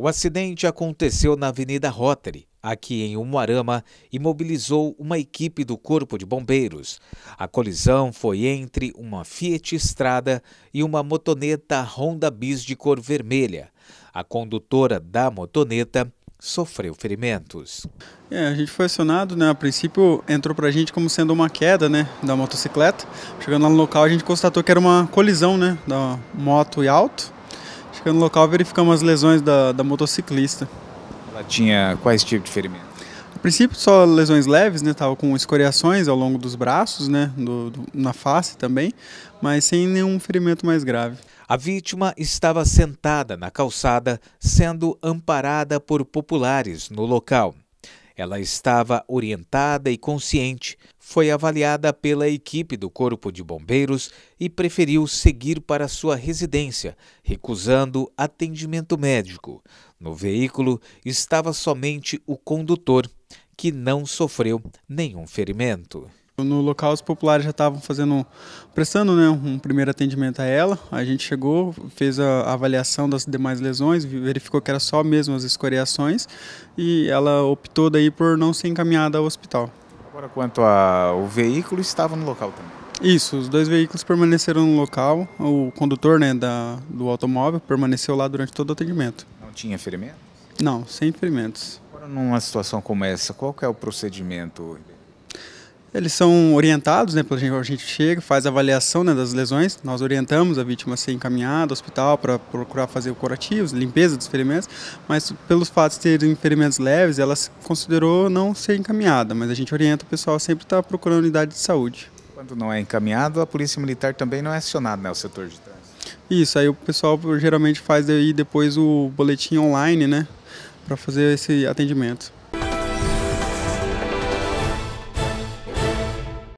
O acidente aconteceu na Avenida Rotary, aqui em Umuarama, e mobilizou uma equipe do Corpo de Bombeiros. A colisão foi entre uma Fiat Strada e uma motoneta Honda Bis de cor vermelha. A condutora da motoneta sofreu ferimentos. É, a gente foi acionado, né? A princípio entrou para a gente como sendo uma queda, né, da motocicleta. Chegando lá no local, a gente constatou que era uma colisão, né, da moto e alto. Chegando no local, verificamos as lesões da, da motociclista. Ela tinha quais tipos de ferimento? A princípio, só lesões leves, né? Tava com escoriações ao longo dos braços, né? Do, do, na face também, mas sem nenhum ferimento mais grave. A vítima estava sentada na calçada, sendo amparada por populares no local. Ela estava orientada e consciente, foi avaliada pela equipe do Corpo de Bombeiros e preferiu seguir para sua residência, recusando atendimento médico. No veículo estava somente o condutor, que não sofreu nenhum ferimento. No local, os populares já estavam fazendo, prestando né, um primeiro atendimento a ela. A gente chegou, fez a avaliação das demais lesões, verificou que era só mesmo as escoriações e ela optou daí por não ser encaminhada ao hospital. Agora, quanto ao veículo, estava no local também? Isso, os dois veículos permaneceram no local. O condutor né, da, do automóvel permaneceu lá durante todo o atendimento. Não tinha ferimentos? Não, sem ferimentos. Agora, numa situação como essa, qual é o procedimento, Ribeiro? Eles são orientados, né, pela gente, a gente chega, faz avaliação né, das lesões, nós orientamos a vítima a ser encaminhada ao hospital para procurar fazer o curativo, limpeza dos ferimentos, mas pelos fatos de terem ferimentos leves, ela considerou não ser encaminhada, mas a gente orienta o pessoal sempre estar tá procurando unidade de saúde. Quando não é encaminhado, a polícia militar também não é acionada, né, o setor de trânsito. Isso, aí o pessoal geralmente faz aí depois o boletim online, né, para fazer esse atendimento.